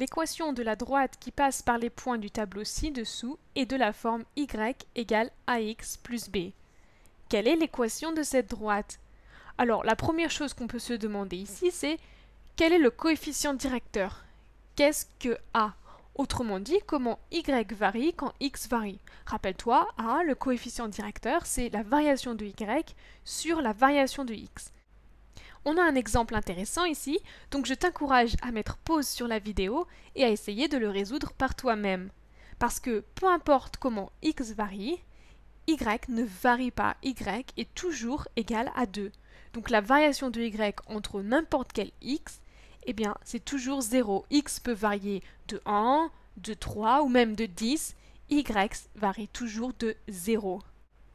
l'équation de la droite qui passe par les points du tableau ci-dessous est de la forme y égale ax plus b. Quelle est l'équation de cette droite Alors la première chose qu'on peut se demander ici c'est quel est le coefficient directeur Qu'est-ce que a Autrement dit, comment y varie quand x varie. Rappelle-toi, a, le coefficient directeur, c'est la variation de y sur la variation de x. On a un exemple intéressant ici, donc je t'encourage à mettre pause sur la vidéo et à essayer de le résoudre par toi-même. Parce que peu importe comment x varie, y ne varie pas, y est toujours égal à 2. Donc la variation de y entre n'importe quel x, eh bien c'est toujours 0. x peut varier de 1, de 3 ou même de 10, y varie toujours de 0.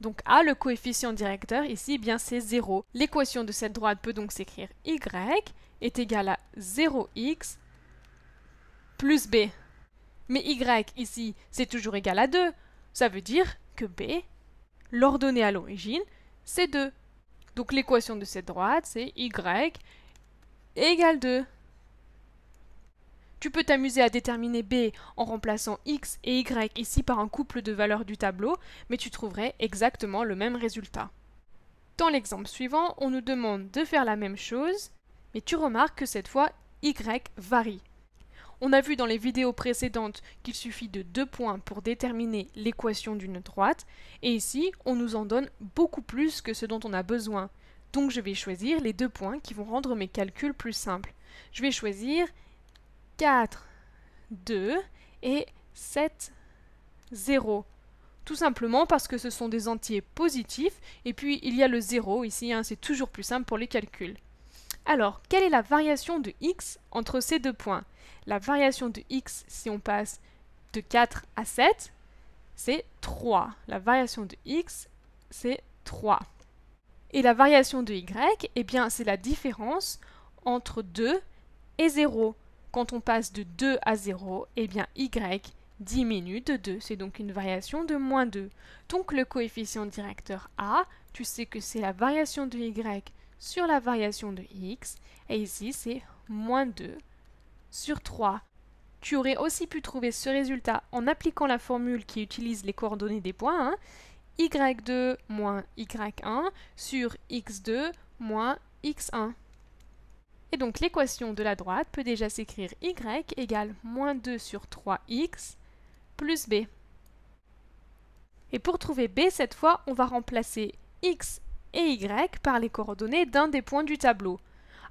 Donc A, le coefficient directeur, ici, eh bien c'est 0. L'équation de cette droite peut donc s'écrire y est égal à 0x plus b. Mais y, ici, c'est toujours égal à 2. Ça veut dire que b, l'ordonnée à l'origine, c'est 2. Donc l'équation de cette droite, c'est y égale 2. Tu peux t'amuser à déterminer B en remplaçant X et Y ici par un couple de valeurs du tableau, mais tu trouverais exactement le même résultat. Dans l'exemple suivant, on nous demande de faire la même chose, mais tu remarques que cette fois, Y varie. On a vu dans les vidéos précédentes qu'il suffit de deux points pour déterminer l'équation d'une droite, et ici, on nous en donne beaucoup plus que ce dont on a besoin. Donc je vais choisir les deux points qui vont rendre mes calculs plus simples. Je vais choisir 4, 2 et 7, 0. Tout simplement parce que ce sont des entiers positifs et puis il y a le 0 ici, hein, c'est toujours plus simple pour les calculs. Alors, quelle est la variation de x entre ces deux points La variation de x si on passe de 4 à 7, c'est 3. La variation de x, c'est 3. Et la variation de y, et eh bien, c'est la différence entre 2 et 0. Quand on passe de 2 à 0, eh bien y diminue de 2, c'est donc une variation de moins 2. Donc le coefficient directeur A, tu sais que c'est la variation de y sur la variation de x, et ici c'est moins 2 sur 3. Tu aurais aussi pu trouver ce résultat en appliquant la formule qui utilise les coordonnées des points, hein. y2 moins y1 sur x2 moins x1. Et donc l'équation de la droite peut déjà s'écrire y égale moins 2 sur 3x plus b. Et pour trouver b cette fois, on va remplacer x et y par les coordonnées d'un des points du tableau.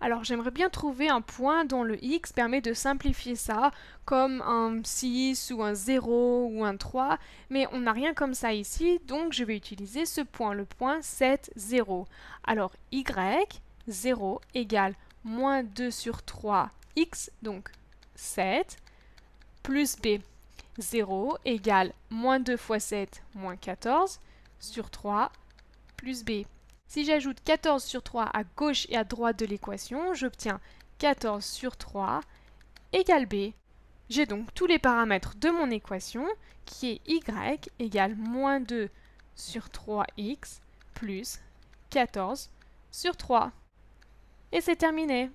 Alors j'aimerais bien trouver un point dont le x permet de simplifier ça, comme un 6 ou un 0 ou un 3, mais on n'a rien comme ça ici, donc je vais utiliser ce point, le point 7, 0. Alors y, 0 égale moins 2 sur 3x, donc 7, plus b, 0, égale moins 2 fois 7, moins 14, sur 3, plus b. Si j'ajoute 14 sur 3 à gauche et à droite de l'équation, j'obtiens 14 sur 3 égale b. J'ai donc tous les paramètres de mon équation qui est y égale moins 2 sur 3x plus 14 sur 3. Et c'est terminé.